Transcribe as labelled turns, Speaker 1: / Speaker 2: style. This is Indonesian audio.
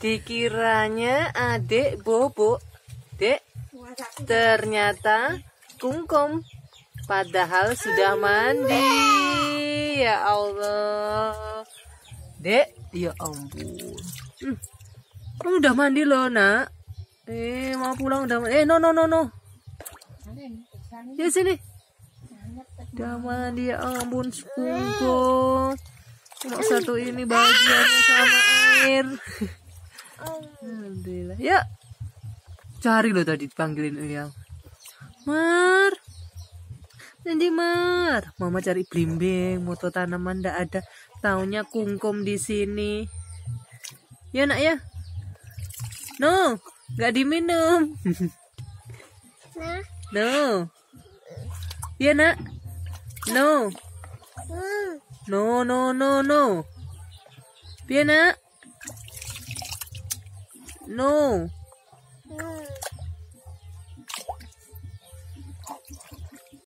Speaker 1: Dikiranya adik bobo, dek ternyata kungkum Padahal sudah mandi. Ya Allah.
Speaker 2: Dek, ya ampun. Hmm. Kamu udah mandi loh, nak. Eh, mau pulang udah mandi. Eh, no, no, no, no. Ya sini. Udah mandi, ya ampun,
Speaker 3: Kungkum
Speaker 4: Cuma satu ini bagiannya sama air. Alhamdulillah. Ya.
Speaker 3: Cari lo tadi dipanggilin Uyang. Mar. Nanti Mar, Mama cari blimbing,
Speaker 5: moto tanaman ndak ada. Taunya kungkum di sini. Ya
Speaker 2: nak ya. No, nggak diminum. Nah. No. Ya nak. No. Hmm. No no no no. Ya nak.
Speaker 3: No